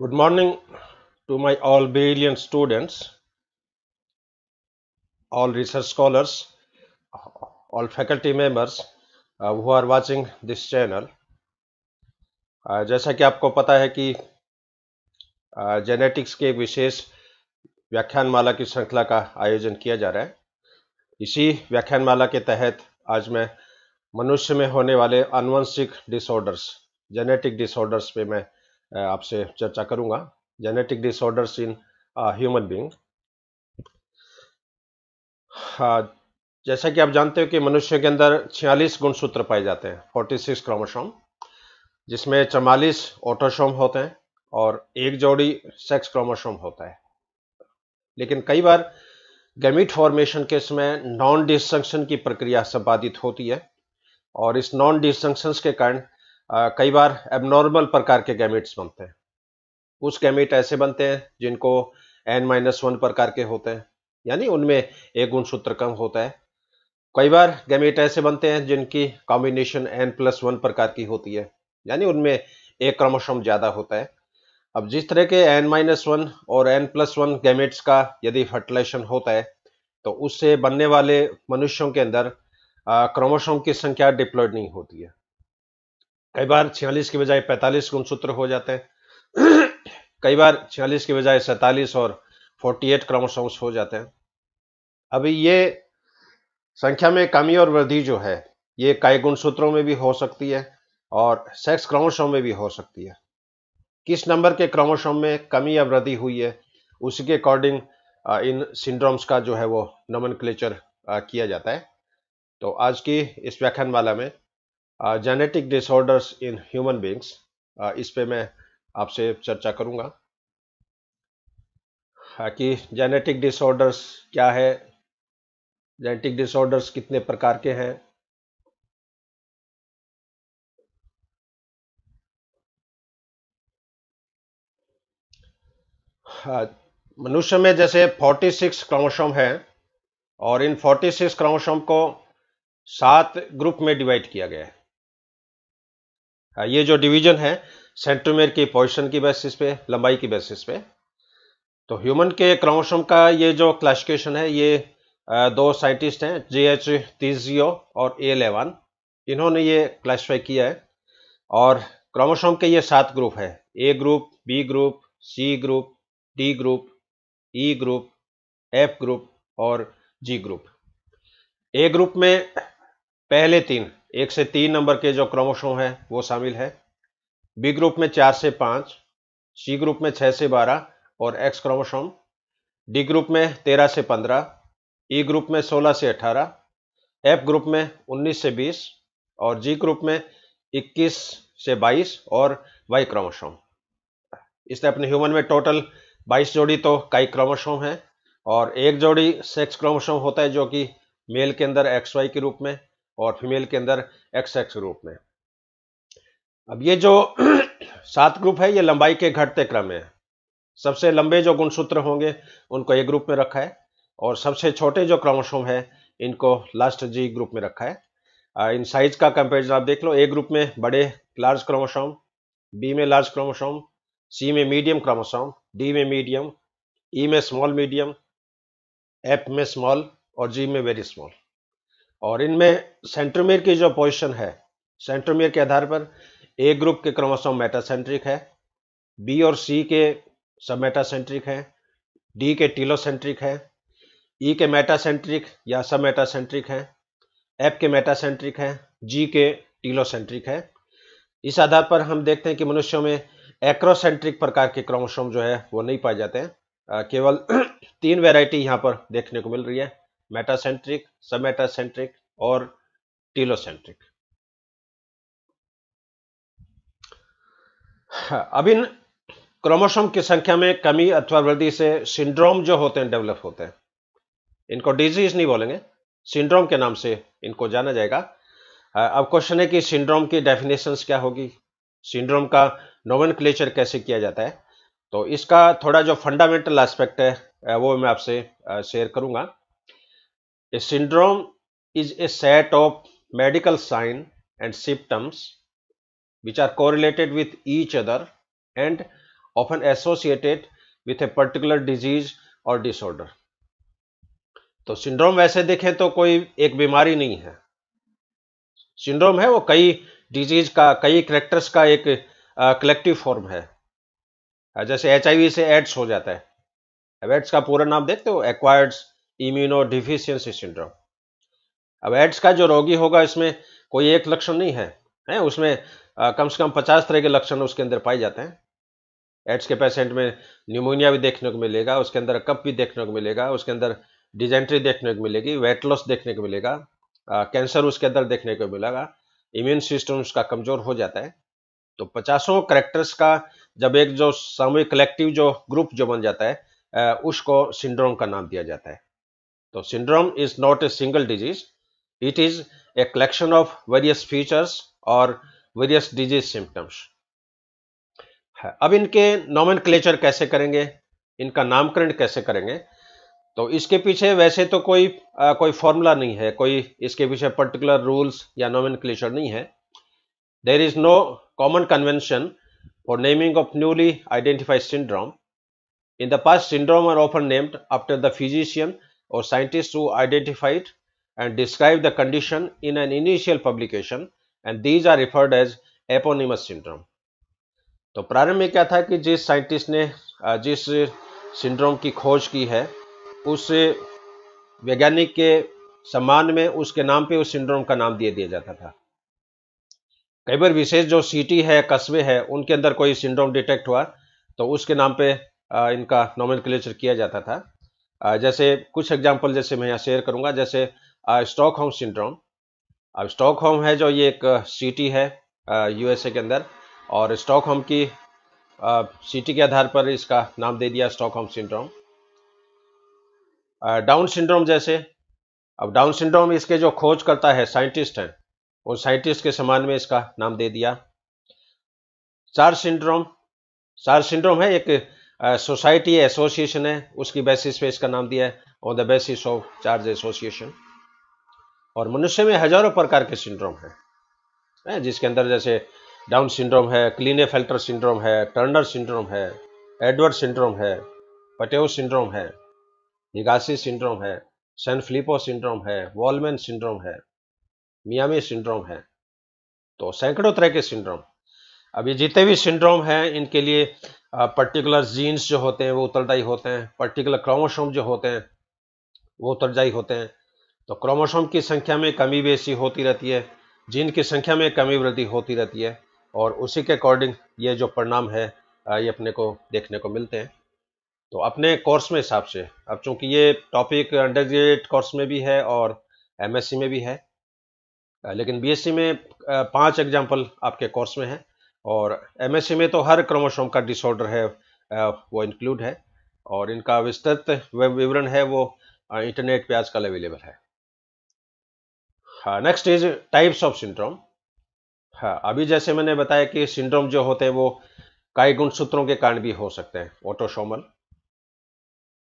Good morning to my all brilliant students, all research scholars, all faculty members uh, who are watching this channel. Uh, जैसा कि आपको पता है कि genetics uh, के एक विशेष व्याख्यान माला की श्रृंखला का आयोजन किया जा रहा है इसी व्याख्यान माला के तहत आज मैं मनुष्य में होने वाले अनुवंशिक डिसऑर्डर्स जेनेटिक डिसऑर्डर्स पे मैं आपसे चर्चा करूंगा genetic disorders in human being जैसा कि आप जानते हो कि मनुष्य के अंदर 46 गुणसूत्र पाए जाते हैं 46 क्रोमोसोम जिसमें चवालीस ऑटोसोम होते हैं और एक जोड़ी सेक्स क्रोमोसोम होता है लेकिन कई बार गैमिट फॉर्मेशन के समय नॉन डिसंक्शन की प्रक्रिया संपादित होती है और इस नॉन डिसजंक्शन के कारण कई बार एबनॉर्मल प्रकार के गैमिट्स बनते हैं कुछ गैमिट ऐसे बनते हैं जिनको एन माइनस वन प्रकार के होते हैं यानी उनमें एक गुण सूत्र कम होता है कई बार गैमेट ऐसे बनते हैं जिनकी कॉम्बिनेशन एन प्लस वन प्रकार की होती है यानी उनमें एक क्रमशम ज़्यादा होता है अब जिस तरह के एन माइनस वन और एन प्लस वन गैमेट्स का यदि फर्टिलाइजेशन होता है तो उससे बनने वाले मनुष्यों के अंदर क्रोमोसोम की संख्या डिप्लॉयड नहीं होती है कई बार छियालीस के बजाय पैंतालीस गुणसूत्र हो जाते हैं कई बार छियालीस के बजाय सैतालीस और फोर्टी एट क्रोमोसोम्स हो जाते हैं अभी ये संख्या में कमी और वृद्धि जो है ये कई गुणसूत्रों में भी हो सकती है और सेक्स क्रोमोसोम में भी हो सकती है किस नंबर के क्रोमोसोम में कमी या वृद्धि हुई है उसी के अकॉर्डिंग इन सिंड्रोम्स का जो है वो नमन किया जाता है तो आज की इस व्याख्यान वाला में genetic disorders in human beings इस पे मैं आपसे चर्चा करूंगा कि जेनेटिक डिसऑर्डर्स क्या है जेनेटिक डिसऑर्डर्स कितने प्रकार के हैं मनुष्य में जैसे 46 क्रोमोशोम है और इन 46 क्रोमोशोम को सात ग्रुप में डिवाइड किया गया है हाँ, ये जो डिवीजन है सेंट्रोमेर की पोजिशन की बेसिस पे लंबाई की बेसिस पे तो ह्यूमन के क्रोमोसोम का ये जो क्लासिफिकेशन है ये दो साइंटिस्ट हैं जे एच तीजियो और ए लेवान इन्होंने ये क्लासिफाई किया है और क्रोमोसोम के ये सात ग्रुप है A group B group C group D group E group F group और जी ग्रुप ए ग्रुप में पहले तीन एक से तीन नंबर के जो क्रमशों हैं वो शामिल है बी ग्रुप में चार से पांच सी ग्रुप में छह से बारह और एक्स क्रोमोसोम डी ग्रुप में तेरह से पंद्रह ई ग्रुप में सोलह से अठारह एफ ग्रुप में उन्नीस से बीस और जी ग्रुप में इक्कीस से बाईस और वाई क्रोमोसोम इस तरह अपने ह्यूमन में टोटल बाईस जोड़ी तो काई क्रोमोसोम है और एक जोड़ी सेक्स क्रोमोसोम होता है जो कि मेल के अंदर एक्स वाई के रूप में और फीमेल के अंदर एक्स एक्स ग्रुप में अब ये जो सात ग्रुप है ये लंबाई के घटते क्रम में है सबसे लंबे जो गुणसूत्र होंगे उनको ए ग्रुप में रखा है और सबसे छोटे जो क्रोमोसोम है इनको लास्ट जी ग्रुप में रखा है इन साइज का कंपेरिजन आप देख लो ए ग्रुप में बड़े लार्ज क्रोमोसोम बी में लार्ज क्रोमोसोम सी में मीडियम क्रोमोसोम डी में मीडियम ई e में स्मॉल मीडियम एफ में स्मॉल और जी में वेरी स्मॉल और इनमें सेंट्रोमेयर की जो पोजिशन है सेंट्रोमेयर के आधार पर ए ग्रुप के क्रोमोसोम मेटासेंट्रिक है बी और सी के सब मेटासेंट्रिक हैं डी के टीलोसेंट्रिक है ई के मेटासेंट्रिक या सब मेटासेंट्रिक हैं एफ के मेटासेंट्रिक हैं जी के टीलोसेंट्रिक है इस आधार पर हम देखते हैं कि मनुष्यों में एक्रोसेंट्रिक प्रकार के क्रोमोसोम जो है वो नहीं पाए जाते हैं केवल तीन वेराइटी यहाँ पर देखने को मिल रही है मेटासेंट्रिक समेटासेंट्रिक और टीलोसेंट्रिक अब इन क्रोमोसोम की संख्या में कमी अथवा वृद्धि से सिंड्रोम जो होते हैं डेवलप होते हैं इनको डिजीज नहीं बोलेंगे सिंड्रोम के नाम से इनको जाना जाएगा अब क्वेश्चन है कि सिंड्रोम की डेफिनेशंस क्या होगी सिंड्रोम का नोवन कैसे किया जाता है तो इसका थोड़ा जो फंडामेंटल एस्पेक्ट है वो मैं आपसे शेयर करूंगा A syndrome is a set of medical signs and symptoms which are correlated with each other and often associated with a particular disease और डिसऑर्डर तो सिंड्रोम वैसे देखें तो कोई एक बीमारी नहीं है सिंड्रोम है वो कई डिजीज का कई करेक्टर्स का एक कलेक्टिव फॉर्म है जैसे एच से एड्स हो जाता है एड्स का पूरा नाम देखते हो एक्वायर्ड्स इम्यूनोडिफिशियंसी सिंड्रोम अब एड्स का जो रोगी होगा इसमें कोई एक लक्षण नहीं है हैं उसमें आ, कम से कम पचास तरह के लक्षण उसके अंदर पाए जाते हैं एड्स के पेशेंट में न्यूमोनिया भी देखने को मिलेगा उसके अंदर कप भी देखने को मिलेगा उसके अंदर डिजेंट्री देखने को मिलेगी वेट लॉस देखने को मिलेगा कैंसर उसके अंदर देखने को मिलेगा इम्यून सिस्टम उसका कमजोर हो जाता है तो पचासों करेक्टर्स का जब एक जो सामूहिक कलेक्टिव जो ग्रुप जो बन जाता है उसको सिंड्रोम का नाम दिया जाता है तो syndrome is not a single disease it is a collection of various features और वेरियस डिजीज सिम्टम्स अब इनके नॉमन कैसे करेंगे इनका नामकरण कैसे करेंगे तो इसके पीछे वैसे तो कोई आ, कोई फॉर्मूला नहीं है कोई इसके पीछे पर्टिकुलर रूल्स या नॉमन नहीं है there is no common convention for naming of newly identified syndrome in the past syndrome are often named after the physician or scientists who identified and describe the condition in an initial publication and these are referred as eponymous syndrome तो प्रारंभ में क्या था कि जिस scientist ने जिस syndrome की खोज की है उस वैज्ञानिक के सम्मान में उसके नाम पे उस सिंड्रोम का नाम दिए दिया जाता था कई बार विशेष जो सिटी है कस्बे है उनके अंदर कोई सिंड्रोम डिटेक्ट हुआ तो उसके नाम पे इनका नॉमन किया जाता था जैसे कुछ एग्जाम्पल जैसे मैं यहाँ शेयर करूंगा जैसे स्टॉक होम सिंड्रोम अब स्टॉक होम है जो ये एक सिटी है यूएसए के अंदर और स्टॉक होम की सिटी के आधार पर इसका नाम दे दिया Stockholm syndrome Down syndrome जैसे अब डाउन सिंड्रोम इसके जो खोज करता है साइंटिस्ट हैं उन साइंटिस्ट के समान में इसका नाम दे दिया चार सिंड्रोम चार सिंड्रोम है एक सोसाइटी uh, है एसोसिएशन है उसकी बेसिस पे इसका नाम दिया है on the basis of charge association और मनुष्य में हजारों प्रकार के सिंड्रोम हैं जिसके अंदर जैसे डाउन सिंड्रोम है क्लीने फिल्टर सिंड्रोम है टर्नर सिंड्रोम है एडवर्ड सिंड्रोम है पटेव सिंड्रोम है निगासी सिंड्रोम है सैन फ्लिपो सिंड्रोम है वॉलमैन सिंड्रोम है मियामी सिंड्रोम है तो सैकड़ों तरह के सिंड्रोम अब ये जितने भी सिंड्रोम हैं इनके लिए पर्टिकुलर जीन्स जो होते हैं वो उतरदाई होते हैं पर्टिकुलर क्रोमोसोम जो होते हैं वो उतरदाई होते हैं तो क्रोमोसोम की संख्या में कमी बेसी होती रहती है जीन की संख्या में कमी वृद्धि होती रहती है और उसी के अकॉर्डिंग ये जो परिणाम है ये अपने को देखने को मिलते हैं तो अपने कोर्स में हिसाब से अब चूंकि ये टॉपिक अंडर ग्रेजुएट कोर्स में भी है और एमएससी में भी है लेकिन बीएससी में पांच एग्जाम्पल आपके कोर्स में है और एमएससी में तो हर क्रोमोसोम का डिसऑर्डर है वो इंक्लूड है और इनका विस्तृत विवरण है वो इंटरनेट पे आजकल अवेलेबल है next is types of syndrome हाँ अभी जैसे मैंने बताया कि सिंड्रोम जो होते हैं वो काई गुण सूत्रों के कारण भी हो सकते हैं ऑटोसोमल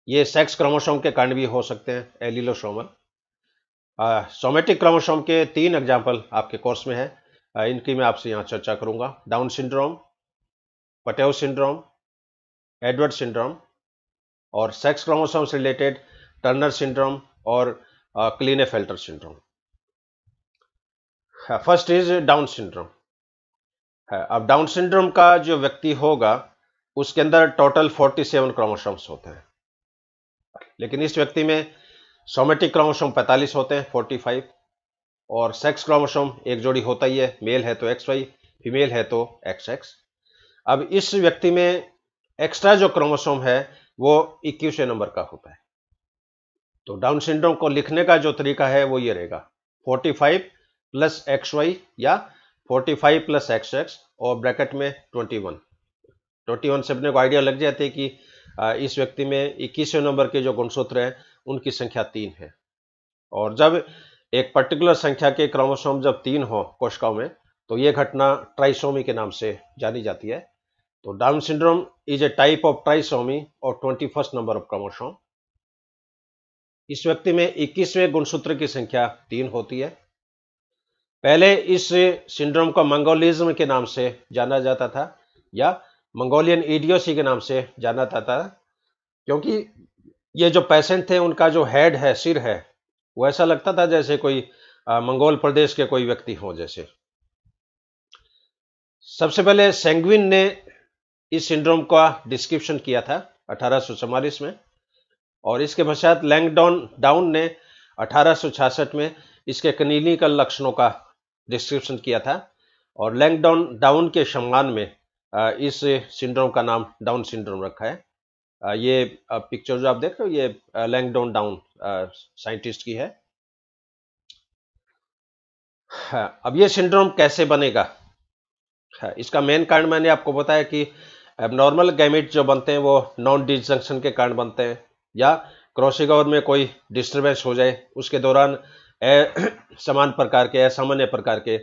ये सेक्स क्रोमोसोम के कारण भी हो सकते हैं एलिलोसोमल सोमेटिक क्रोमोसोम के तीन एग्जाम्पल आपके कोर्स में है इनकी मैं आपसे यहाँ चर्चा करूँगा Down syndrome Patau syndrome Edward syndrome और सेक्स क्रोमोसोम से रिलेटेड टर्नर सिंड्रोम और filter syndrome first is Down syndrome अब डाउन सिंड्रोम का जो व्यक्ति होगा उसके अंदर टोटल 47 क्रोमोसोम्स होते हैं लेकिन इस व्यक्ति में सोमेटिक क्रोमोसोम 45 होते हैं 45 और सेक्स क्रोमोसोम एक जोड़ी होता ही है मेल है तो एक्स वाई फीमेल है तो एक्स एक्स अब इस व्यक्ति में एक्स्ट्रा जो क्रोमोसोम है वो इक्कीस नंबर का होता है तो डाउन सिंड्रोम को लिखने का जो तरीका है वो ये रहेगा 45 प्लस एक्स वाई या 45 प्लस एक्स एक्स और ब्रैकेट में 21 21 से अपने को आइडिया लग जाते है कि इस व्यक्ति में इक्कीसवें नंबर के जो गुणसूत्र हैं उनकी संख्या तीन है और जब एक पर्टिकुलर संख्या के क्रोमोसोम जब तीन हो कोशिकाओं में तो ये घटना ट्राइसोमी के नाम से जानी जाती है तो Down syndrome is a type of trisomy और twenty first number of chromosome इस व्यक्ति में इक्कीसवें गुणसूत्र की संख्या तीन होती है पहले इस सिंड्रोम को मंगोलिज्म के नाम से जाना जाता था या मंगोलियन ईडियोसी के नाम से जाना जाता था क्योंकि ये जो पेशेंट थे उनका जो हेड है सिर है वो ऐसा लगता था जैसे कोई मंगोल प्रदेश के कोई व्यक्ति हो जैसे सबसे पहले सेंग्विन ने इस सिंड्रोम का डिस्क्रिप्शन किया था अठारह में और इसके पश्चात लैंगडॉन डाउन ने अठारह में इसके क्लिनिकल लक्षणों का डिस्क्रिप्शन किया था और लैंगडॉन डाउन के सम्मान में इस सिंड्रोम का नाम डाउन सिंड्रोम रखा है ये पिक्चर जो आप देख रहे हो ये लैंगडॉन डाउन साइंटिस्ट की है हाँ, अब ये सिंड्रोम कैसे बनेगा हाँ, इसका मेन कारण मैंने आपको बताया कि नॉर्मल गैमिट जो बनते हैं वो नॉन डिजंक्शन के कारण बनते हैं या क्रॉसिगौर में कोई डिस्टरबेंस हो जाए उसके दौरान समान प्रकार के असामान्य प्रकार के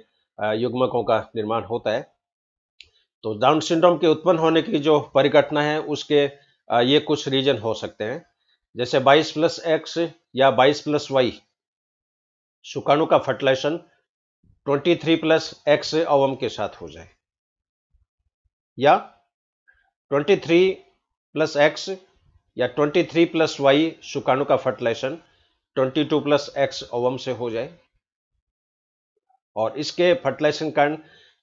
युग्मकों का निर्माण होता है तो डाउन सिंड्रोम के उत्पन्न होने की जो परिघटना है उसके ये कुछ रीजन हो सकते हैं जैसे 22 प्लस एक्स या 22 प्लस वाई सुकाणु का फर्टिलाइजेशन 23 प्लस एक्स अवम के साथ हो जाए या 23 प्लस एक्स या 23 प्लस वाई सुकाणु का फर्टिलाइजेशन 22 प्लस एक्स अवम से हो जाए और इसके फर्टिलाइजेशन कारण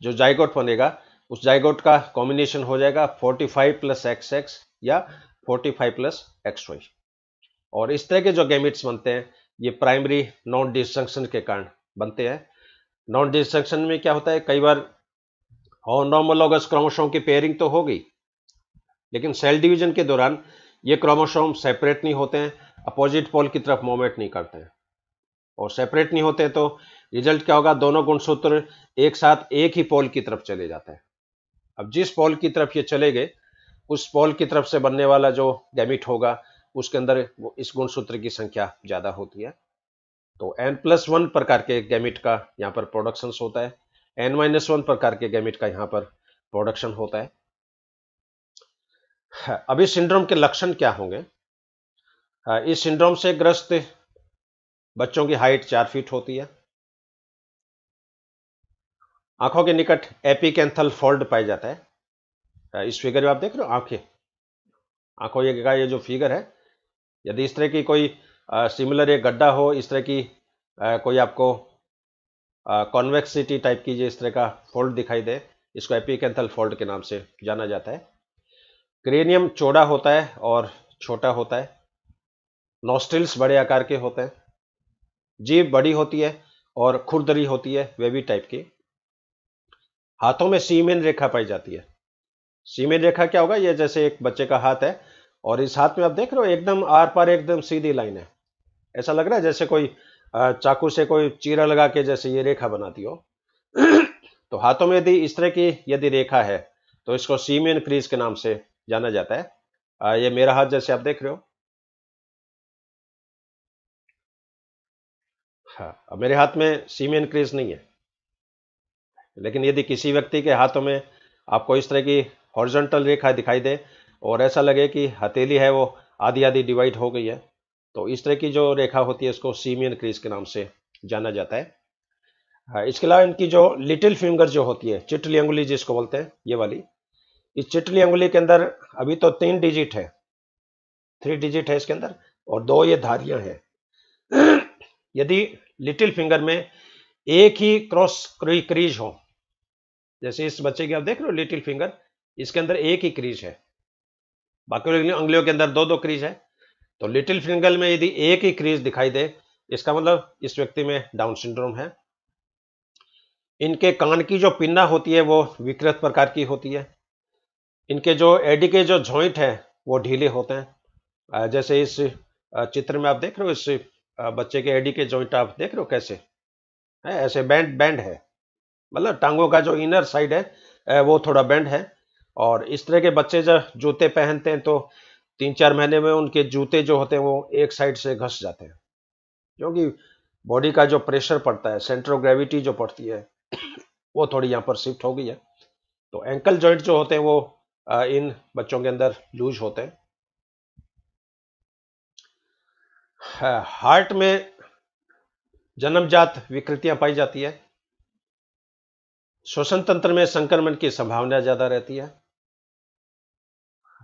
जो जायगोट बनेगा उस जायगोट का कॉम्बिनेशन हो जाएगा 45 प्लस एक्स एक्स या 45 प्लस एक्स वाई और इस तरह के जो गैमिट्स बनते हैं ये प्राइमरी नॉन डिस्ट्रक्शन के कारण बनते हैं नॉन डिस्ट्रक्शन में क्या होता है कई बार होनोमोलोगस क्रोमोशोम क्रोमोसोम की पेयरिंग तो हो गई लेकिन सेल डिवीजन के दौरान ये क्रोमोसोम सेपरेट नहीं होते हैं अपोजिट पोल की तरफ मोमेंट नहीं करते हैं और सेपरेट नहीं होते तो रिजल्ट क्या होगा दोनों गुणसूत्र एक साथ एक ही पोल की तरफ चले जाते हैं अब जिस पोल की तरफ ये चले गए उस पोल की तरफ से बनने वाला जो गैमिट होगा उसके अंदर इस गुणसूत्र की संख्या ज़्यादा होती है तो एन प्लस वन प्रकार के गैमिट का यहाँ पर प्रोडक्शन होता है एन माइनस वन प्रकार के गैमिट का यहाँ पर प्रोडक्शन होता है अब इस सिंड्रोम के लक्षण क्या होंगे हाँ, इस सिंड्रोम से ग्रस्त बच्चों की हाइट चार फीट होती है आंखों के निकट कैंथल फोल्ड पाया जाता है हाँ, इस फिगर में आप देख रहे हो आंखें आंखों का ये जो फिगर है यदि इस तरह की कोई सिमिलर एक गड्ढा हो इस तरह की आ, कोई आपको कॉन्वेक्सिटी टाइप की जो इस तरह का फोल्ड दिखाई दे इसको एपिकेंथल फोल्ड के नाम से जाना जाता है क्रेनियम चौड़ा होता है और छोटा होता है नोस्ट्रिल्स बड़े आकार के होते हैं जीव बड़ी होती है और खुरदरी होती है वे भी टाइप की हाथों में सीमेन रेखा पाई जाती है सीमेन रेखा क्या होगा यह जैसे एक बच्चे का हाथ है और इस हाथ में आप देख रहे हो एकदम आर पार एकदम सीधी लाइन है ऐसा लग रहा है जैसे कोई चाकू से कोई चीरा लगा के जैसे ये रेखा बनाती हो तो हाथों में यदि इस तरह की यदि रेखा है तो इसको सीमियन क्रीज के नाम से जाना जाता है ये मेरा हाथ जैसे आप देख रहे हो हाँ अब मेरे हाथ में सीमियन क्रीज नहीं है लेकिन यदि किसी व्यक्ति के हाथों में आपको इस तरह की हॉर्जेंटल रेखा दिखाई दे और ऐसा लगे कि हथेली है वो आधी आधी डिवाइड हो गई है तो इस तरह की जो रेखा होती है इसको सीमियन क्रीज के नाम से जाना जाता है हाँ, इसके अलावा इनकी जो लिटिल फिंगर जो होती है चिटली अंगुली जिसको बोलते हैं ये वाली इस चिटली अंगुली के अंदर अभी तो तीन डिजिट है थ्री डिजिट है इसके अंदर और दो ये धारियां हैं यदि लिटिल फिंगर में एक ही क्रॉस क्रीज हो जैसे इस बच्चे की आप देख रहे हो लिटिल फिंगर इसके अंदर एक ही क्रीज है बाकी उंगलियों के अंदर दो दो क्रीज है तो लिटिल फिंगर में यदि एक ही क्रीज दिखाई दे इसका मतलब इस व्यक्ति में डाउन सिंड्रोम है इनके कान की जो पिन्ना होती है वो विकृत प्रकार की होती है इनके जो एडी के जो जॉइंट है वो ढीले होते हैं जैसे इस चित्र में आप देख रहे हो इस बच्चे के एडी के जॉइंट आप देख रहे हो कैसे है ऐसे बैंड बैंड है मतलब टांगों का जो इनर साइड है वो थोड़ा बैंड है और इस तरह के बच्चे जब जूते पहनते हैं तो तीन चार महीने में उनके जूते जो होते हैं वो एक साइड से घस जाते हैं क्योंकि बॉडी का जो प्रेशर पड़ता है सेंटर ऑफ ग्रेविटी जो पड़ती है वो थोड़ी यहाँ पर शिफ्ट हो गई है तो एंकल जॉइंट जो होते हैं वो इन बच्चों के अंदर लूज होते हैं हार्ट में जन्मजात विकृतियां पाई जाती है श्वसन तंत्र में संक्रमण की संभावना ज़्यादा रहती है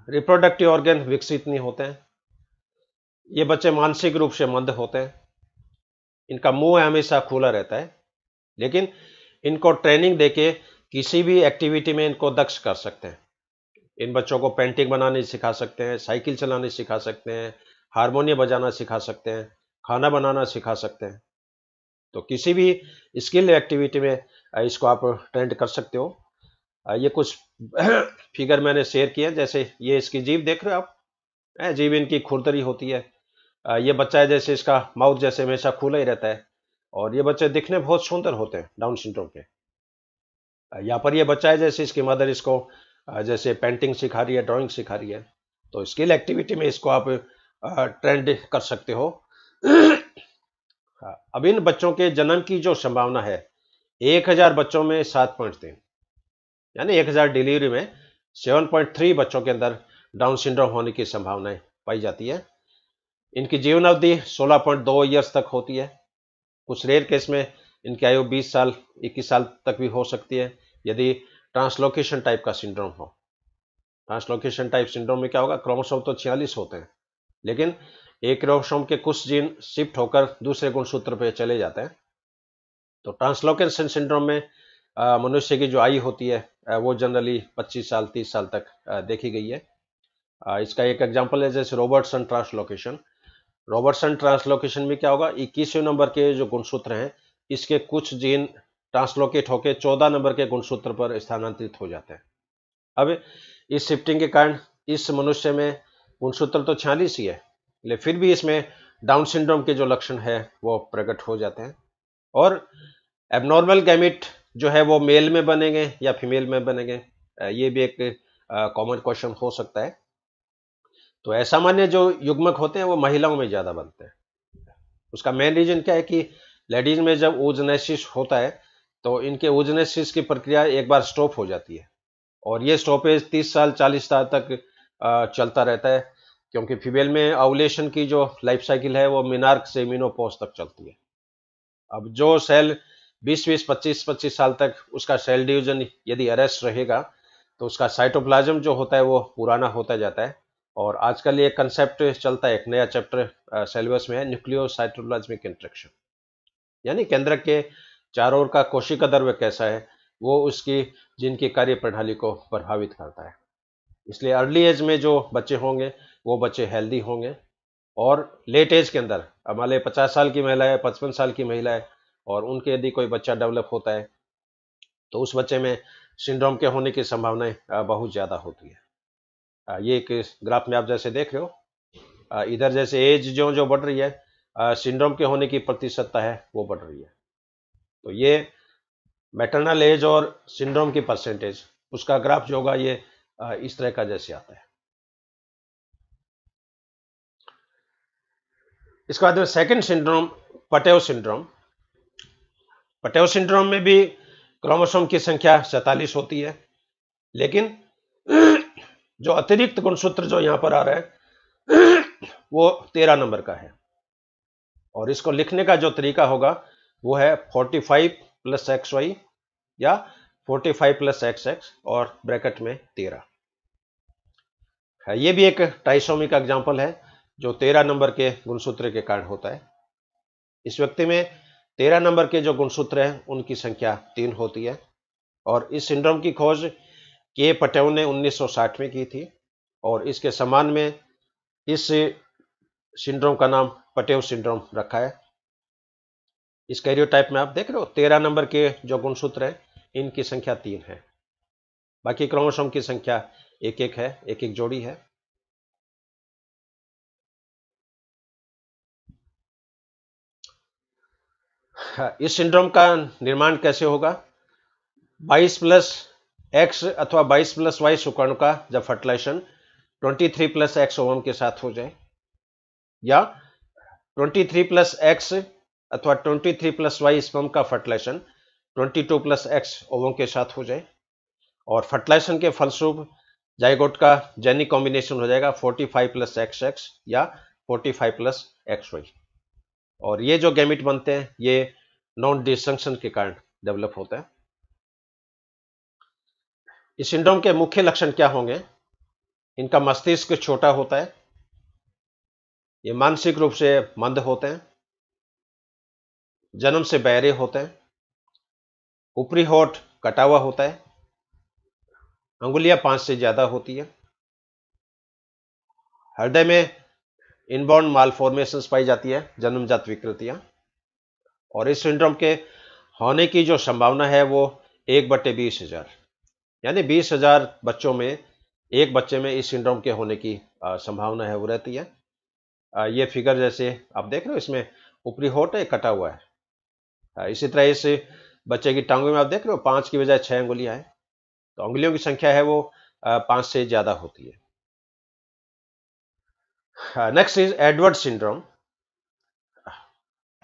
रिप्रोडक्टिव ऑर्गेन विकसित नहीं होते हैं ये बच्चे मानसिक रूप से मंद होते हैं इनका मुंह हमेशा खुला रहता है लेकिन इनको ट्रेनिंग देके किसी भी एक्टिविटी में इनको दक्ष कर सकते हैं इन बच्चों को पेंटिंग बनाने सिखा सकते हैं साइकिल चलाने सिखा सकते हैं हारमोनियम बजाना सिखा सकते हैं खाना बनाना सिखा सकते हैं तो किसी भी स्किल एक्टिविटी में इसको आप ट्रेंड कर सकते हो ये कुछ फिगर मैंने शेयर किए जैसे ये इसकी जीव देख रहे हो आप जीव इनकी खुरदरी होती है ये बच्चा है जैसे इसका माउथ जैसे हमेशा खुला ही रहता है और ये बच्चे दिखने बहुत सुंदर होते हैं डाउन सिंड्रोम के यहाँ पर ये बच्चा है जैसे इसकी मदर इसको जैसे पेंटिंग सिखा रही है ड्राइंग सिखा रही है तो स्किल एक्टिविटी में इसको आप ट्रेंड कर सकते हो हाँ, अब इन बच्चों के जन्म की जो संभावना है एक हजार बच्चों में सात पॉइंट तीन यानी एक हजार डिलीवरी में सेवन पॉइंट थ्री बच्चों के अंदर डाउन सिंड्रोम होने की संभावनाएं पाई जाती है इनकी जीवन अवधि सोलह पॉइंट दो ईयर्स तक होती है कुछ रेयर केस में इनकी आयु बीस साल इक्कीस साल तक भी हो सकती है यदि ट्रांसलोकेशन टाइप का सिंड्रोम हो ट्रांसलोकेशन टाइप सिंड्रोम में क्या होगा क्रोमोसोम तो छियालीस होते हैं लेकिन एक क्रोमोसोम के कुछ जीन शिफ्ट होकर दूसरे गुणसूत्र पे चले जाते हैं तो ट्रांसलोकेशन सिंड्रोम में मनुष्य की जो आयु होती है वो जनरली 25 साल 30 साल तक देखी गई है इसका एक एग्जांपल है जैसे रॉबर्टसन ट्रांसलोकेशन रॉबर्टसन ट्रांसलोकेशन में क्या होगा इक्कीसवें नंबर के जो गुणसूत्र हैं इसके कुछ जीन ट्रांसलोकेट होकर चौदह नंबर के गुणसूत्र पर स्थानांतरित हो जाते हैं अब इस शिफ्टिंग के कारण इस मनुष्य में गुणसूत्र तो छियालीस ही है लेकिन फिर भी इसमें डाउन सिंड्रोम के जो लक्षण है वो प्रकट हो जाते हैं और एबनॉर्मल गैमिट जो है वो मेल में बनेंगे या फीमेल में बनेंगे ये भी एक कॉमन क्वेश्चन हो सकता है तो मान्य जो युग्मक होते हैं वो महिलाओं में ज़्यादा बनते हैं उसका मेन रीजन क्या है कि लेडीज में जब ओजनेसिस होता है तो इनके ओजनेसिस की प्रक्रिया एक बार स्टॉप हो जाती है और ये स्टॉपेज 30 साल 40 साल तक चलता रहता है क्योंकि फीमेल में ऑवलेशन की जो लाइफ साइकिल है वो मिनार्क से मीनोपोज तक चलती है अब जो सेल बीस बीस पच्चीस पच्चीस साल तक उसका सेल डिवीजन यदि अरेस्ट रहेगा तो उसका साइटोप्लाज्म जो होता है वो पुराना होता जाता है और आजकल ये कंसेप्ट चलता है एक नया चैप्टर सेलेबस में है न्यूक्लियो साइटोप्लाज्मिक इंट्रेक्शन यानी केंद्र के चारों ओर का कोशिका द्रव्य कैसा है वो उसकी जिनकी कार्य प्रणाली को प्रभावित करता है इसलिए अर्ली एज में जो बच्चे होंगे वो बच्चे हेल्दी होंगे और लेट एज के अंदर हमारे पचास साल की महिला है पचपन साल की महिला है और उनके यदि कोई बच्चा डेवलप होता है तो उस बच्चे में सिंड्रोम के होने की संभावनाएं बहुत ज़्यादा होती है ये एक ग्राफ में आप जैसे देख रहे हो इधर जैसे एज जो जो बढ़ रही है सिंड्रोम के होने की प्रतिशतता है वो बढ़ रही है तो ये मेटरनल एज और सिंड्रोम की परसेंटेज उसका ग्राफ जो होगा ये इस तरह का जैसे आता है इसके बाद second syndrome Patau syndrome Patau syndrome में भी क्रोमोसोम की संख्या सैतालीस होती है लेकिन जो अतिरिक्त गुणसूत्र जो यहां पर आ रहा है वो तेरह नंबर का है और इसको लिखने का जो तरीका होगा वो है forty five plus X Y या forty five plus X X और ब्रैकेट में तेरह ये भी एक टाइसोमी का एग्जाम्पल है जो तेरह नंबर के गुणसूत्र के कारण होता है इस व्यक्ति में तेरह नंबर के जो गुणसूत्र हैं उनकी संख्या तीन होती है और इस सिंड्रोम की खोज के पटेव ने 1960 में की थी और इसके समान में इस सिंड्रोम का नाम पटेव सिंड्रोम रखा है इस कैरियोटाइप में आप देख रहे हो तेरह नंबर के जो गुणसूत्र हैं इनकी संख्या तीन है बाकी क्रोमोसोम की संख्या एक एक है एक एक जोड़ी है हाँ, इस सिंड्रोम का निर्माण कैसे होगा 22 प्लस एक्स अथवा 22 प्लस वाई शुक्राणु का जब फर्टिलाइजेशन 23 प्लस एक्स ओवम के साथ हो जाए या 23 प्लस एक्स अथवा 23 प्लस वाई स्पम का फर्टिलाइजेशन 22 प्लस एक्स ओवम के साथ हो जाए और फर्टिलाइजेशन के फलस्वरूप जाइगोट का जैनिक कॉम्बिनेशन हो जाएगा 45 फाइव प्लस एक्स एक्स या 45 फाइव प्लस एक्स वाई और ये जो गैमिट बनते हैं ये नॉन डिस्टंक्शन के कारण डेवलप होता है इस सिंड्रोम के मुख्य लक्षण क्या होंगे इनका मस्तिष्क छोटा होता है ये मानसिक रूप से मंद होते हैं जन्म से बहरे होते हैं ऊपरी होठ कटा हुआ होता है अंगुलियां पांच से ज्यादा होती है हृदय में माल फॉर्मेशन पाई जाती है जन्मजात विकृतियां और इस सिंड्रोम के होने की जो संभावना है वो एक बटे बीस हज़ार यानी बीस हज़ार बच्चों में एक बच्चे में इस सिंड्रोम के होने की संभावना है वो रहती है ये फिगर जैसे आप देख रहे हो इसमें ऊपरी होट है कटा हुआ है इसी तरह इस बच्चे की टांगों में आप देख रहे हो पाँच की बजाय छः उंगलियाँ हैं तो उंगलियों की संख्या है वो पाँच से ज़्यादा होती है next is Edward syndrome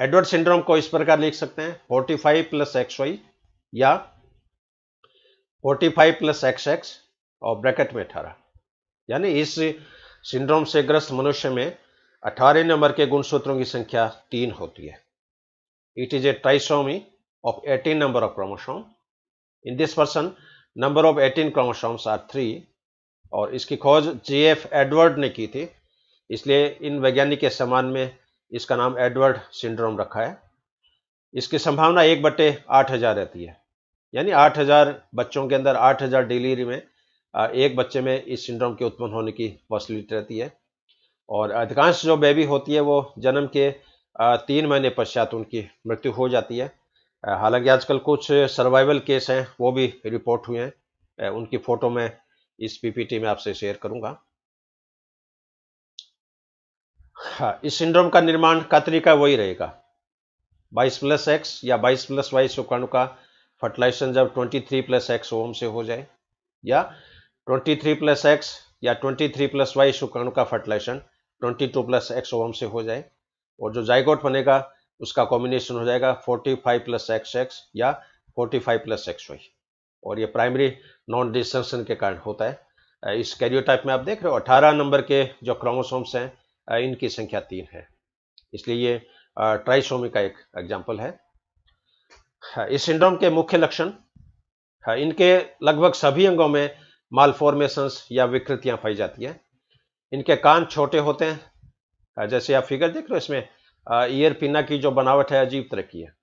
Edward syndrome को इस प्रकार लिख सकते हैं 45 फाइव प्लस एक्स वाई या 45 फाइव प्लस एक्स एक्स और ब्रैकेट में 18 यानी इस सिंड्रोम से ग्रस्त मनुष्य में 18 नंबर के गुणसूत्रों की संख्या तीन होती है it is a trisomy of 18 number of chromosome in this person number of 18 chromosomes are three और इसकी खोज जे एफ एडवर्ड ने की थी इसलिए इन वैज्ञानिक के सम्मान में इसका नाम एडवर्ड सिंड्रोम रखा है इसकी संभावना एक बटे आठ हजार रहती है यानी आठ हजार बच्चों के अंदर आठ हजार डिलीवरी में एक बच्चे में इस सिंड्रोम के उत्पन्न होने की पॉसिबिलिटी रहती है और अधिकांश जो बेबी होती है वो जन्म के तीन महीने पश्चात उनकी मृत्यु हो जाती है हालांकि आजकल कुछ सर्वाइवल केस हैं वो भी रिपोर्ट हुए हैं उनकी फ़ोटो मैं इस पीपीटी में आपसे शेयर करूंगा हाँ इस सिंड्रोम का निर्माण का तरीका वही रहेगा 22 प्लस एक्स या 22 प्लस वाई शुक्राणु का फर्टिलाइजेशन जब 23 प्लस एक्स ओम से हो जाए या 23 प्लस एक्स या 23 प्लस वाई शुक्राणु का फर्टिलाइजेशन 22 प्लस एक्स ओम से हो जाए और जो जाइगोट बनेगा उसका कॉम्बिनेशन हो जाएगा 45 प्लस एक्स एक्स या 45 प्लस एक्स वाई और ये प्राइमरी नॉन डिस्टेंशन के कारण होता है इस कैरियोटाइप में आप देख रहे हो अठारह नंबर के जो क्रोमोसोम्स हैं इनकी संख्या तीन है इसलिए ये ट्राइसोमी का एक एग्जाम्पल है हाँ, इस सिंड्रोम के मुख्य लक्षण हाँ, इनके लगभग सभी अंगों में मालफॉर्मेशंस या विकृतियां पाई जाती हैं इनके कान छोटे होते हैं हाँ, जैसे आप फिगर देख रहे हो इसमें ईयर पिना की जो बनावट है अजीब तरह की है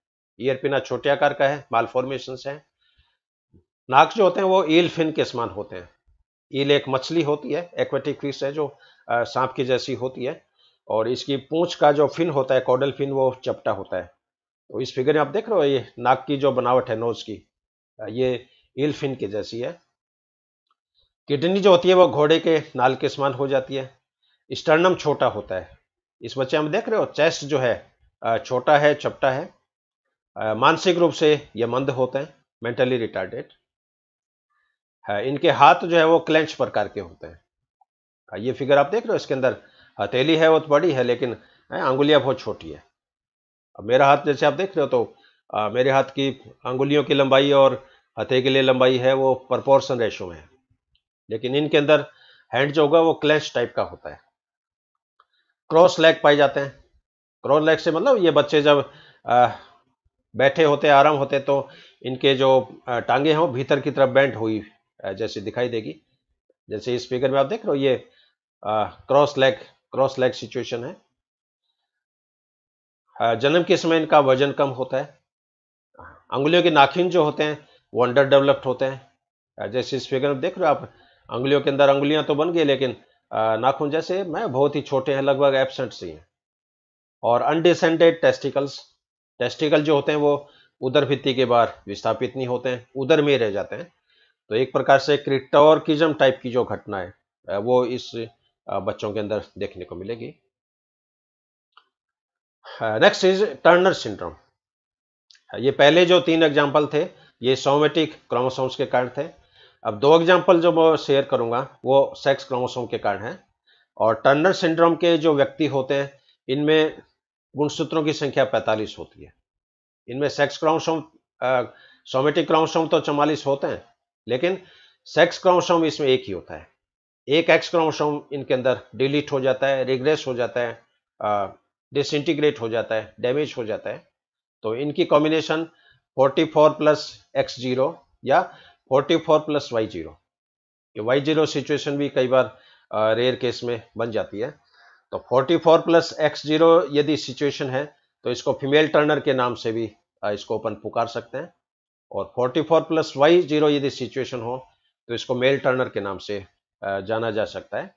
ईयर पिना छोटे आकार का है मालफॉर्मेशंस है नाक जो होते हैं वो ईल फिन के समान होते हैं ईल एक मछली होती है एक्वेटिक फिश है जो सांप की जैसी होती है और इसकी पूंछ का जो फिन होता है कॉडल फिन वो चपटा होता है तो इस फिगर में आप देख रहे हो ये नाक की जो बनावट है नोज की ये ईल फिन की जैसी है किडनी जो होती है वो घोड़े के नाल के समान हो जाती है स्टर्नम छोटा होता है इस बच्चे हम देख रहे हो चेस्ट जो है छोटा है चपटा है मानसिक रूप से ये मंद होते हैं मेंटली रिटार्डेड है हाँ, इनके हाथ जो है वो क्लेंच प्रकार के होते हैं का ये फिगर आप देख रहे हो इसके अंदर हथेली है वो तो बड़ी है लेकिन अंगुलियां बहुत छोटी है अब मेरा हाथ जैसे आप देख रहे हो तो आ, मेरे हाथ की अंगुलियों की लंबाई और हथे के लिए लंबाई है वो प्रपोर्सन रेशो में है लेकिन इनके अंदर हैंड जो होगा वो क्लैश टाइप का होता है क्रॉस लेग पाए जाते हैं क्रॉस लेग से मतलब ये बच्चे जब आ, बैठे होते आराम होते तो इनके जो टांगे हैं वो भीतर की तरफ बेंट हुई जैसे दिखाई देगी जैसे इस फिगर में आप देख रहे हो ये cross leg cross leg situation है जन्म के समय इनका वजन कम होता है अंगुलियों के नाखिन जो होते हैं वो अंडर डेवलप्ड होते हैं जैसे इस फिगर में देख रहे हो आप अंगुलियों के अंदर अंगुलियां तो बन गई लेकिन नाखून जैसे मैं बहुत ही छोटे हैं लगभग एबसेंट से हैं और अनडिसेंडेड टेस्टिकल्स टेस्टिकल जो होते हैं वो उधर भित्ति के बाहर विस्थापित नहीं होते हैं उधर में रह जाते हैं तो एक प्रकार से क्रिटोरकिज्म टाइप की जो घटना है वो इस बच्चों के अंदर देखने को मिलेगी नेक्स्ट इज टर्नर सिंड्रोम ये पहले जो तीन एग्जाम्पल थे ये सोमेटिक क्रोमोसोम्स के कारण थे अब दो एग्जाम्पल जो मैं शेयर करूंगा वो सेक्स क्रोमोसोम के कारण हैं और टर्नर सिंड्रोम के जो व्यक्ति होते हैं इनमें गुणसूत्रों की संख्या 45 होती है इनमें सेक्स क्रोमोसोम सोमेटिक क्रोमोसोम तो चौवालीस होते हैं लेकिन सेक्स क्रोमोसोम इसमें एक ही होता है एक एक्स क्रोमोसोम इनके अंदर डिलीट हो जाता है रिग्रेस हो जाता है डिसइंटीग्रेट हो जाता है डैमेज हो जाता है तो इनकी कॉम्बिनेशन 44 प्लस एक्स जीरो या 44 plus Y zero Y zero situation भी कई बार रेयर केस में बन जाती है तो 44 प्लस एक्स जीरो यदि सिचुएशन है तो इसको फीमेल टर्नर के नाम से भी इसको अपन पुकार सकते हैं और 44 प्लस वाई जीरो यदि सिचुएशन हो तो इसको मेल टर्नर के नाम से जाना जा सकता है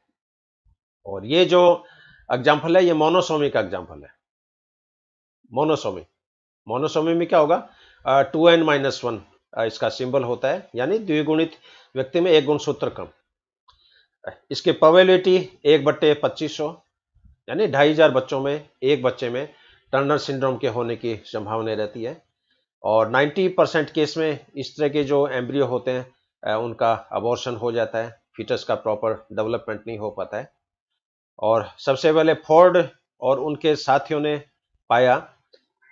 और ये जो एग्जाम्पल है ये मोनोसोमी का एग्जाम्पल है मोनोसोमी मोनोसोमी में क्या होगा टू एन माइनस वन इसका सिंबल होता है यानी द्विगुणित व्यक्ति में एक गुण सूत्र कम इसकी पवेलिटी एक बट्टे पच्चीस सौ यानी ढाई हजार बच्चों में एक बच्चे में टर्नर सिंड्रोम के होने की संभावना रहती है और 90 परसेंट केस में इस तरह के जो एम्ब्रियो होते हैं उनका अबॉर्शन हो जाता है फीटस का प्रॉपर डेवलपमेंट नहीं हो पाता है और सबसे पहले फोर्ड और उनके साथियों ने पाया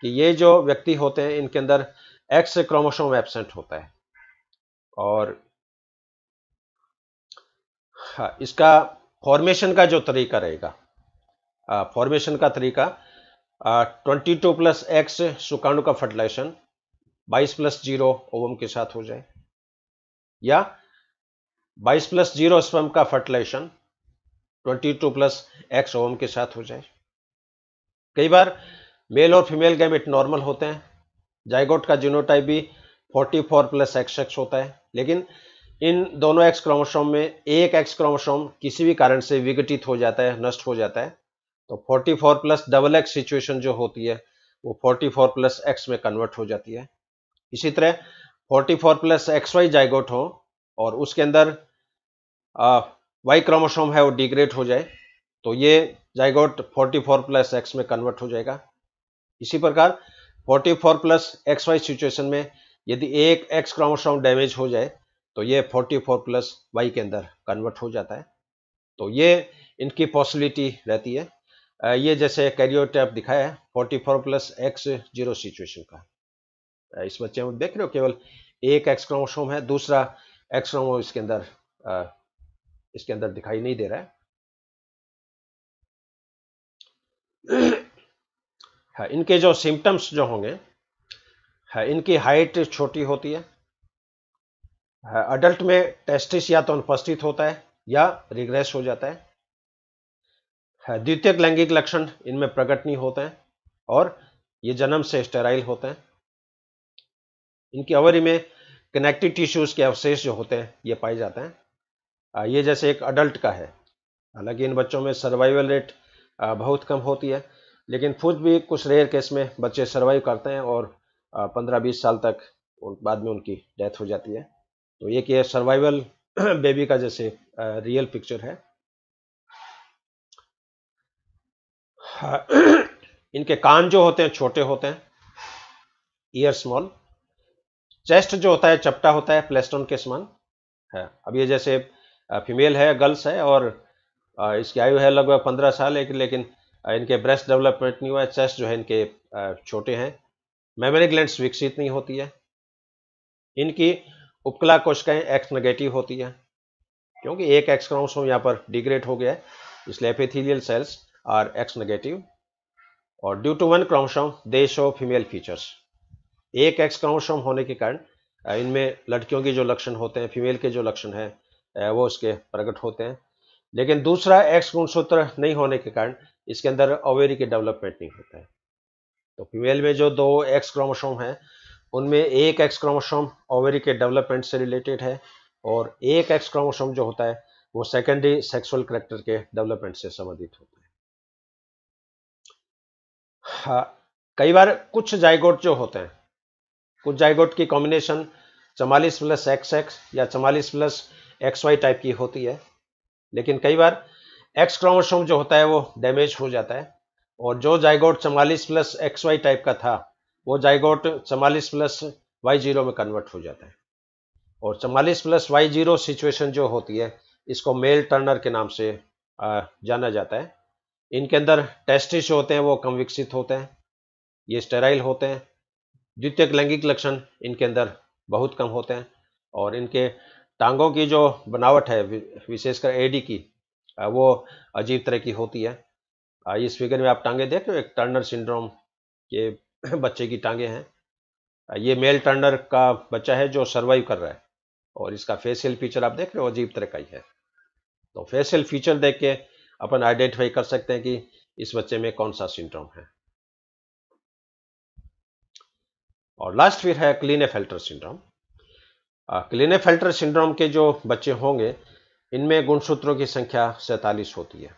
कि ये जो व्यक्ति होते हैं इनके अंदर एक्स क्रोमोसोम एबसेंट होता है और हाँ, इसका फॉर्मेशन का जो तरीका रहेगा फॉर्मेशन का तरीका ट्वेंटी टू प्लस एक्स सुकाणु का फर्टिलाइजेशन बाईस प्लस जीरो ओवम के साथ हो जाए या बाईस प्लस जीरो स्पर्म का फर्टिलाइजेशन 22 प्लस एक्स ओम के साथ हो जाए कई बार मेल और फीमेल गैमेट नॉर्मल होते हैं जाइगोट का जीनोटाइप भी 44 प्लस एक्स एक्स होता है लेकिन इन दोनों एक्स क्रोमोसोम में एक एक्स क्रोमोसोम किसी भी कारण से विघटित हो जाता है नष्ट हो जाता है तो 44 प्लस डबल एक्स सिचुएशन जो होती है वो 44 प्लस एक्स में कन्वर्ट हो जाती है इसी तरह 44 प्लस एक्स वाई जाइगोट हो और उसके अंदर वाई क्रोमोसोम है वो डिग्रेड हो जाए तो ये जाइगोट 44 प्लस एक्स में कन्वर्ट हो जाएगा इसी प्रकार 44 प्लस एक्स वाई सिचुएशन में यदि एक एक्स क्रोमोसोम डैमेज हो जाए तो ये 44 प्लस वाई के अंदर कन्वर्ट हो जाता है तो ये इनकी पॉसिबिलिटी रहती है ये जैसे कैरियोटाइप दिखाया है four plus X zero situation का इस बच्चे में देख रहे हो केवल एक एक्स क्रोमोसोम है दूसरा एक्स क्रोमोसोम इसके अंदर इसके अंदर दिखाई नहीं दे रहा है हाँ, इनके जो सिम्टम्स जो होंगे हाँ, इनकी हाइट छोटी होती है, हाँ, अडल्ट में टेस्टिस या तो अनुपस्थित होता है या रिग्रेस हो जाता है, हाँ, द्वितीय लैंगिक लक्षण इनमें प्रकट नहीं होते हैं और ये जन्म से स्टेराइल होते हैं इनकी अवरी में कनेक्टिव टिश्यूज के अवशेष जो होते हैं ये पाए जाते हैं ये जैसे एक अडल्ट का है हालांकि इन बच्चों में सर्वाइवल रेट बहुत कम होती है लेकिन खुद भी कुछ रेयर केस में बच्चे सर्वाइव करते हैं और पंद्रह बीस साल तक उन बाद में उनकी डेथ हो जाती है तो ये कि सर्वाइवल बेबी का जैसे रियल पिक्चर है हाँ, इनके कान जो होते हैं छोटे होते हैं ईयर स्मॉल चेस्ट जो होता है चपटा होता है प्लेस्टोन के समान है अब ये जैसे फीमेल है गर्ल्स है और इसकी आयु है लगभग पंद्रह साल है लेकिन इनके ब्रेस्ट डेवलपमेंट नहीं हुआ है चेस्ट जो है इनके छोटे हैं मेमोरी ग्लैंड्स विकसित नहीं होती है इनकी उपकला कोशिकाएं एक्स नेगेटिव होती है क्योंकि एक एक्स क्रोमोसोम यहाँ पर डिग्रेड हो गया है इसलिए epithelial cells are X negative और due to one chromosome they show female features एक एक्स क्रोमोसोम होने के कारण इनमें लड़कियों के जो लक्षण होते हैं फीमेल के जो लक्षण हैं वो उसके प्रकट होते हैं लेकिन दूसरा एक्स गुणसूत्र नहीं होने के कारण इसके अंदर ओवेरी के डेवलपमेंट नहीं होते हैं तो फीमेल में जो दो एक्स क्रोमोसोम हैं उनमें एक एक्स क्रोमोसोम ओवेरी के डेवलपमेंट से रिलेटेड है और एक एक्स क्रोमोसोम जो होता है वो सेकेंडरी सेक्सुअल करेक्टर के डेवलपमेंट से संबंधित होता है हाँ, कई बार कुछ जायगोट जो होते हैं कुछ जायगोट की कॉम्बिनेशन चवालीस प्लस एक्स एक्स या चवालीस प्लस एक्स वाई टाइप की होती है लेकिन कई बार एक्स क्रोमोसोम जो होता है वो डैमेज हो जाता है और जो जाइगोट चवालीस प्लस एक्स वाई टाइप का था वो जाइगोट चवालीस प्लस वाई जीरो में कन्वर्ट हो जाता है और चवालीस प्लस वाई जीरो सिचुएशन जो होती है इसको मेल टर्नर के नाम से जाना जाता है इनके अंदर टेस्टिस होते हैं वो कम विकसित होते हैं ये स्टेराइल होते हैं द्वितीय लैंगिक लक्षण इनके अंदर बहुत कम होते हैं और इनके टांगों की जो बनावट है विशेषकर एडी की वो अजीब तरह की होती है इस फिगर में आप टांगे देख रहे हो एक टर्नर सिंड्रोम के बच्चे की टांगे हैं ये मेल टर्नर का बच्चा है जो सर्वाइव कर रहा है और इसका फेसियल फीचर आप देख रहे हो अजीब तरह का ही है तो फेसियल फीचर देख के अपन आइडेंटिफाई कर सकते हैं कि इस बच्चे में कौन सा सिंड्रोम है और लास्ट फिर है filter syndrome Klinefelter syndrome के जो बच्चे होंगे इनमें गुणसूत्रों की संख्या सैंतालीस होती है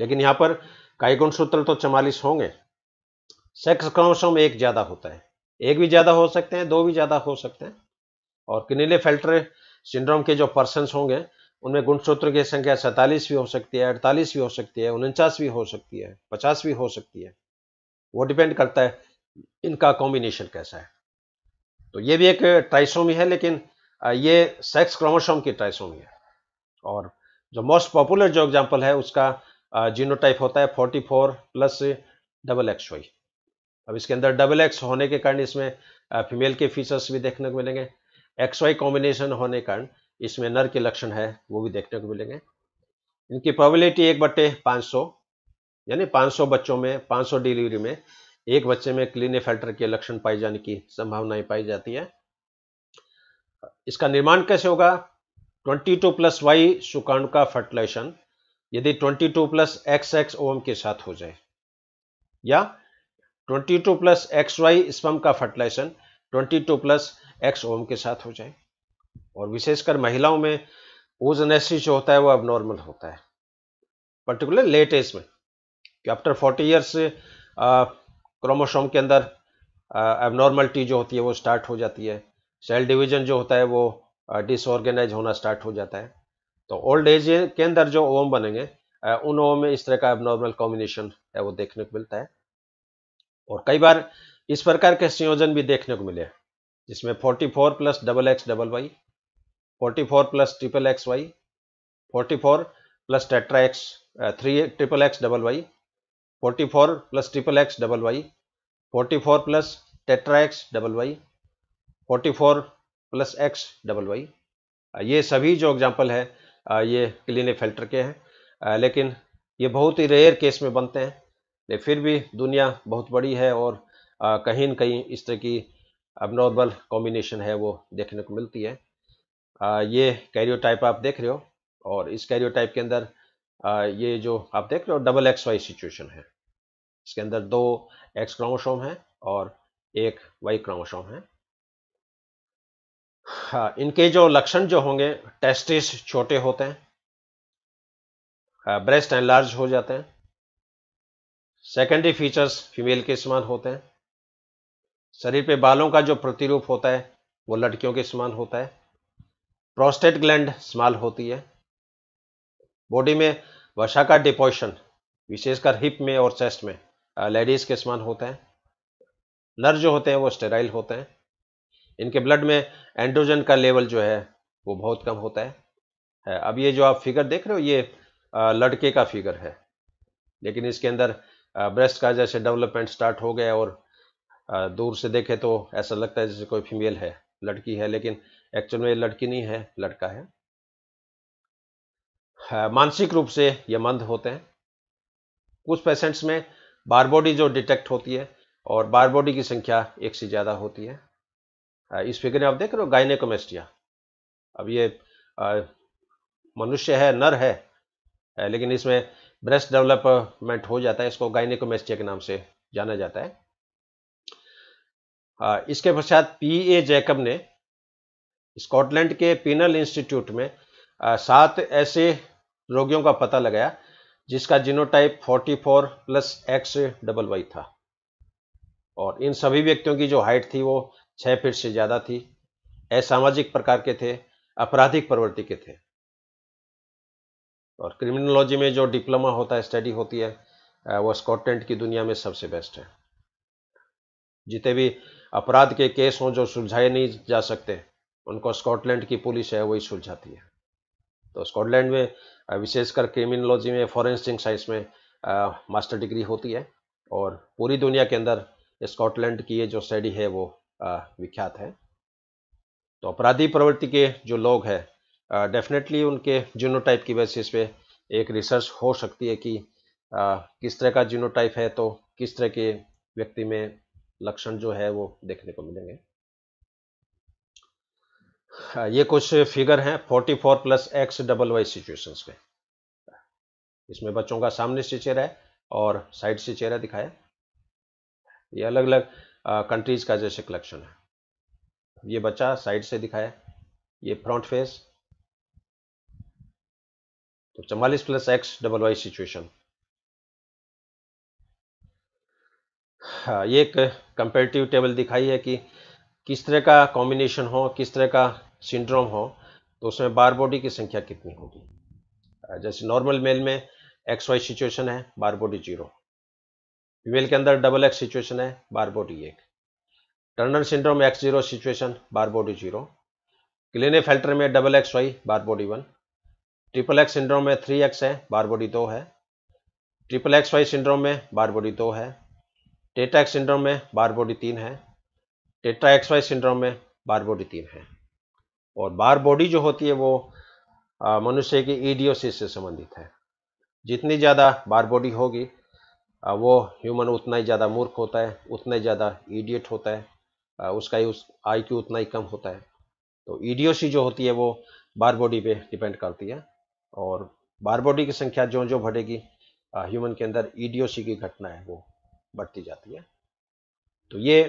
लेकिन यहाँ पर कई गुणसूत्र तो चवालीस होंगे सेक्स क्रोमोसोम एक ज़्यादा होता है एक भी ज़्यादा हो सकते हैं दो भी ज़्यादा हो सकते हैं और किनीले फिल्टर सिंड्रोम के जो पर्सन होंगे उनमें गुणसूत्रों की संख्या सैंतालीस भी हो सकती है अड़तालीस भी हो सकती है उनचास भी हो सकती है पचास भी हो सकती है वो डिपेंड करता है इनका कॉम्बिनेशन कैसा है तो ये भी एक ट्राइसोमी है लेकिन ये सेक्स क्रोमोसोम की ट्राइसोमी है और जो मोस्ट पॉपुलर जो एग्जाम्पल है उसका जीनोटाइप होता है 44 four plus double X Y अब इसके अंदर डबल एक्स होने के कारण इसमें फीमेल के फीचर्स भी देखने को मिलेंगे एक्स वाई कॉम्बिनेशन होने के कारण इसमें नर के लक्षण है वो भी देखने को मिलेंगे इनकी प्रॉबिलिटी एक बट्टे पाँच यानी 500 बच्चों में 500 डिलीवरी में एक बच्चे में क्लिनेफेल्टर के लक्षण पाए जाने की संभावनाएं पाई जाती है इसका निर्माण कैसे होगा 22 टू प्लस वाई सुकाणु का फर्टिलाइजेशन यदि 22 two plus X X ovum के साथ हो जाए या 22 two plus X Y sperm का fertilization 22 two plus X ovum के साथ हो जाए और विशेषकर महिलाओं में ओजनेसिस जो होता है वो अब नॉर्मल होता है पर्टिकुलर लेट एज में कि आफ्टर फोर्टी ईयर्स क्रोमोसोम के अंदर एबनॉर्मलिटी जो होती है वो स्टार्ट हो जाती है सेल डिवीजन जो होता है वो डिसऑर्गेनाइज होना स्टार्ट हो जाता है तो ओल्ड एज के अंदर जो ओम बनेंगे उन ओम में इस तरह का एबनॉर्मल कॉम्बिनेशन है वो देखने को मिलता है और कई बार इस प्रकार के संयोजन भी देखने को मिले जिसमें 44 plus double X double Y four plus triple X Y four plus tetra X three triple X double Y forty four plus triple X double Y forty four plus tetra X double Y forty four plus X double Y ये सभी जो example है ये क्लिने filter के हैं लेकिन ये बहुत ही रेयर केस में बनते हैं लेकिन फिर भी दुनिया बहुत बड़ी है और कहीं न कहीं इस तरह की अबनॉर्मल कॉम्बिनेशन है वो देखने को मिलती है ये कैरियोटाइप आप देख रहे हो और इस कैरियोटाइप के अंदर ये जो आप देख रहे हो डबल एक्स वाई सिचुएशन है इसके अंदर दो एक्स क्रोमोसोम है और एक वाई क्रोमोसोम है हाँ, इनके जो लक्षण जो होंगे टेस्टिस छोटे होते हैं ब्रेस्ट एंड लार्ज हो जाते हैं सेकेंडरी फीचर्स फीमेल के समान होते हैं शरीर पे बालों का जो प्रतिरूप होता है वो लड़कियों के समान होता है प्रोस्टेट ग्लैंड स्मॉल होती है बॉडी में वसा का डिपोजिशन विशेषकर हिप में और चेस्ट में लेडीज के समान होते हैं नर जो होते हैं वो स्टेराइल होते हैं इनके ब्लड में एंड्रोजन का लेवल जो है वो बहुत कम होता है, है अब ये जो आप फिगर देख रहे हो ये लड़के का फिगर है लेकिन इसके अंदर ब्रेस्ट का जैसे डेवलपमेंट स्टार्ट हो गया और दूर से देखे तो ऐसा लगता है जैसे कोई फीमेल है लड़की है लेकिन एक्चुअल में लड़की नहीं है लड़का है मानसिक रूप से ये मंद होते हैं कुछ पेशेंट्स में बारबॉडी जो डिटेक्ट होती है और बारबॉडी की संख्या एक से ज़्यादा होती है इस फिगर में आप देख रहे हो गायनेकोमेस्टिया अब ये मनुष्य है नर है लेकिन इसमें ब्रेस्ट डेवलपमेंट हो जाता है इसको गाइनेकोमेस्टिया के नाम से जाना जाता है इसके पश्चात पी ए जैकब ने स्कॉटलैंड के पिनल इंस्टीट्यूट में सात ऐसे रोगियों का पता लगाया जिसका genotype 44 plus X double Y था और इन सभी व्यक्तियों की जो हाइट थी वो छः फीट से ज़्यादा थी असामाजिक प्रकार के थे आपराधिक प्रवृत्ति के थे और क्रिमिनोलॉजी में जो डिप्लोमा होता है स्टडी होती है वो स्कॉटलैंड की दुनिया में सबसे बेस्ट है जितने भी अपराध के केस हों जो सुलझाए नहीं जा सकते उनको स्कॉटलैंड की पुलिस है वही सुलझाती है तो स्कॉटलैंड में विशेषकर क्रिमिनोलॉजी में फॉरेंसिक साइंस में मास्टर डिग्री होती है और पूरी दुनिया के अंदर स्कॉटलैंड की ये जो स्टडी है वो विख्यात है तो अपराधी प्रवृत्ति के जो लोग हैं डेफिनेटली उनके जीनोटाइप की बेसिस पे एक रिसर्च हो सकती है कि आ, किस तरह का जीनोटाइप है तो किस तरह के व्यक्ति में लक्षण जो है वो देखने को मिलेंगे हाँ, ये कुछ फिगर हैं 44 plus X double Y situations में इसमें बच्चों का सामने से चेहरा है और साइड से चेहरा दिखाया ये अलग अलग कंट्रीज का जैसे कलेक्शन है ये बच्चा साइड से दिखाया ये फ्रंट फेस तो चवालीस plus X double Y situation हाँ, ये एक कंपेरेटिव टेबल दिखाई है कि किस तरह का कॉम्बिनेशन हो किस तरह का सिंड्रोम हो तो उसमें बार बॉडी की संख्या कितनी होगी जैसे नॉर्मल मेल में एक्स वाई सिचुएशन है बार बॉडी जीरो फीमेल के अंदर डबल एक्स सिचुएशन है बार बॉडी एक Turner syndrome X zero situation Barr body zero Klinefelter में double X Y Barr body one triple X syndrome में three X है Barr body दो है triple X Y syndrome में बार body दो है टेटा एक्स सिंड्रोम में बार बॉडी तीन है टेट्रा एक्सवाई सिंड्रोम में बारबोडी तीन है और बॉडी जो होती है वो मनुष्य की ईडियोसिस से संबंधित है जितनी ज़्यादा बॉडी होगी वो ह्यूमन उतना ही ज़्यादा मूर्ख होता है उतना ही ज़्यादा ईडियट होता है उसका उस आई क्यू उतना ही कम होता है तो ईडियोसी जो होती है वो बॉडी पे डिपेंड करती है और बॉडी की संख्या जो जो बढ़ेगी ह्यूमन के अंदर ईडियोसी की घटना है वो बढ़ती जाती है तो ये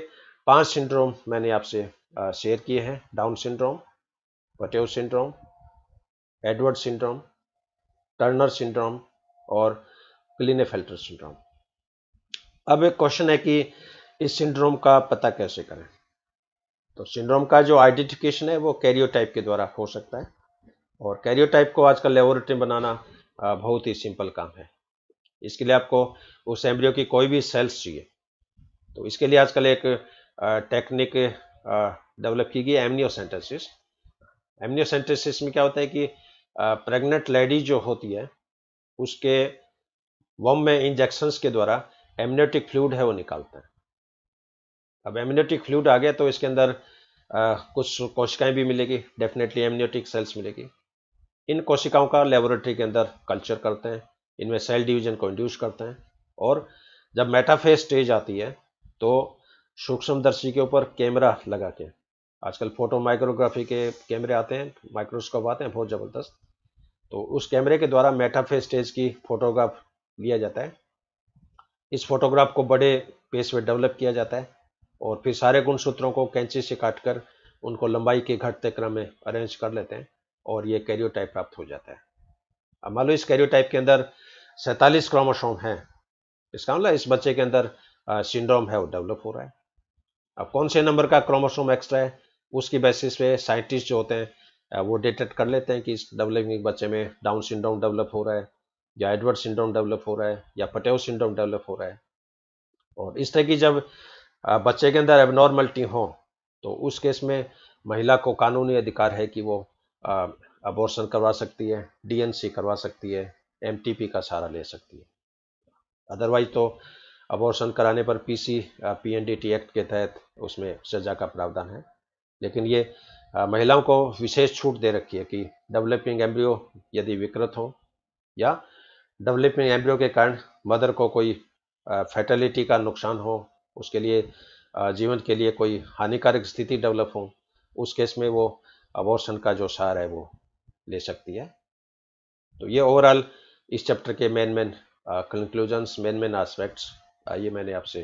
पांच सिंड्रोम मैंने आपसे शेयर किए हैं Down syndrome Patau syndrome Edward syndrome Turner syndrome और क्लिनेफेल्टर सिंड्रोम अब एक क्वेश्चन है कि इस सिंड्रोम का पता कैसे करें तो सिंड्रोम का जो आइडेंटिफिकेशन है वो कैरियोटाइप के द्वारा हो सकता है और कैरियोटाइप को आजकल लेबोरेटरी में बनाना बहुत ही सिंपल काम है इसके लिए आपको उस एम्ब्रियो की कोई भी सेल्स चाहिए तो इसके लिए आजकल एक टेक्निक डेवलप की गई एमनियोसेंटेसिस एमनियोसेंटेसिस में क्या होता है कि प्रेग्नेंट लेडी जो होती है उसके वम में इंजेक्शंस के द्वारा एमनियोटिक फ्लूड है वो निकालते हैं अब एमनियोटिक फ्लूड आ गया तो इसके अंदर आ, कुछ कोशिकाएं भी मिलेगी डेफिनेटली एमनियोटिक सेल्स मिलेगी इन कोशिकाओं का लेबोरेटरी के अंदर कल्चर करते हैं इनमें सेल डिवीजन को इंड्यूस करते हैं और जब मेटाफेज स्टेज आती है तो सूक्ष्मदर्शी के ऊपर कैमरा लगा के आजकल फोटो माइक्रोग्राफी के कैमरे आते हैं माइक्रोस्कोप आते हैं बहुत ज़बरदस्त तो उस कैमरे के द्वारा मेटाफे स्टेज की फोटोग्राफ लिया जाता है इस फोटोग्राफ को बड़े पेस में डेवलप किया जाता है और फिर सारे गुण सूत्रों को कैंची से काट कर उनको लंबाई के घटते क्रम में अरेंज कर लेते हैं और ये कैरियोटाइप प्राप्त हो जाता है अब मान लो इस कैरियोटाइप के अंदर सैंतालीस क्रोमोसोम हैं इसका मतलब इस बच्चे के अंदर सिंड्रोम है वो डेवलप हो रहा है अब कौन से नंबर का क्रोमोसोम एक्स्ट्रा है उसकी बेसिस पे साइंटिस्ट जो होते हैं वो डिटेक्ट कर लेते हैं कि इस डेवलपिंग बच्चे में डाउन सिंड्रोम डेवलप हो रहा है या एडवर्ड सिंड्रोम डेवलप हो रहा है या पटेव सिंड्रोम डेवलप हो रहा है और इस तरह की जब बच्चे के अंदर एबनॉर्मलिटी हो तो उस केस में महिला को कानूनी अधिकार है कि वो अबॉर्शन करवा सकती है डीएनसी करवा सकती है एमटीपी का सहारा ले सकती है अदरवाइज तो अबॉर्शन कराने पर पीसी पीएनडीटी एक्ट के तहत उसमें सजा का प्रावधान है लेकिन ये महिलाओं को विशेष छूट दे रखी है कि डेवलपिंग एम्ब्रियो यदि विकृत हो या डेवलपिंग एम्ब्रियो के कारण मदर को कोई फैटलिटी का नुकसान हो उसके लिए जीवन के लिए कोई हानिकारक स्थिति डेवलप हो उस केस में वो अबॉर्शन का जो सार है वो ले सकती है तो ये ओवरऑल इस चैप्टर के main main conclusions main main aspects ये मैंने आपसे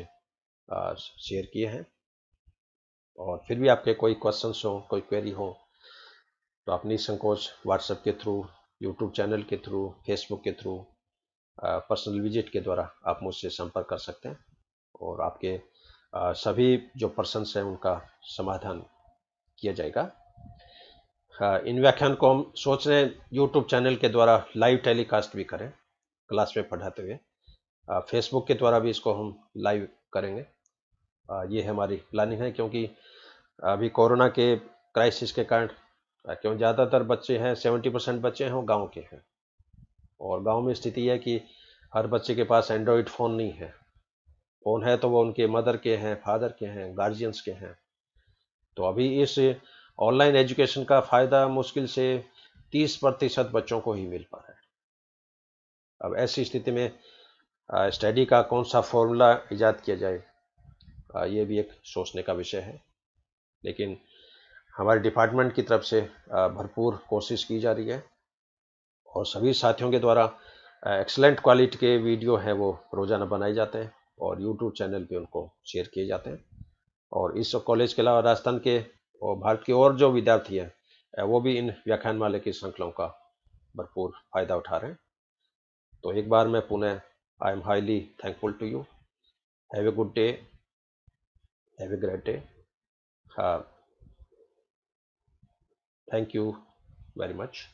शेयर किए हैं और फिर भी आपके कोई क्वेश्चन हो कोई क्वेरी हो तो आप निसंकोच व्हाट्सएप के थ्रू यूट्यूब चैनल के थ्रू फेसबुक के थ्रू पर्सनल विजिट के द्वारा आप मुझसे संपर्क कर सकते हैं और आपके आ, सभी जो पर्सनस हैं उनका समाधान किया जाएगा आ, इन व्याख्यान को हम सोच रहे हैं यूट्यूब चैनल के द्वारा लाइव टेलीकास्ट भी करें क्लास में पढ़ाते हुए फेसबुक के द्वारा भी इसको हम लाइव करेंगे ये हमारी प्लानिंग है क्योंकि अभी कोरोना के क्राइसिस के कारण क्यों ज़्यादातर बच्चे हैं सेवेंटी परसेंट बच्चे हैं वो गाँव के हैं और गाँव में स्थिति है कि हर बच्चे के पास एंड्रॉयड फ़ोन नहीं है फ़ोन है तो वो उनके मदर के हैं फादर के हैं गार्जियंस के हैं तो अभी इस ऑनलाइन एजुकेशन का फ़ायदा मुश्किल से तीस प्रतिशत बच्चों को ही मिल पा रहा है अब ऐसी स्थिति में स्टडी का कौन सा फॉर्मूला ईजाद किया जाए ये भी एक सोचने का विषय है लेकिन हमारे डिपार्टमेंट की तरफ से भरपूर कोशिश की जा रही है और सभी साथियों के द्वारा एक्सलेंट क्वालिटी के वीडियो हैं वो रोज़ाना बनाए जाते हैं और यूट्यूब चैनल पे उनको शेयर किए जाते हैं और इस कॉलेज के अलावा राजस्थान के और भारत के और जो विद्यार्थी हैं वो भी इन व्याख्यान माले की श्रृंखलाओं का भरपूर फ़ायदा उठा रहे हैं तो एक बार मैं पुनः I am highly thankful to you. Have a good day. Have a great day. Uh, thank you very much.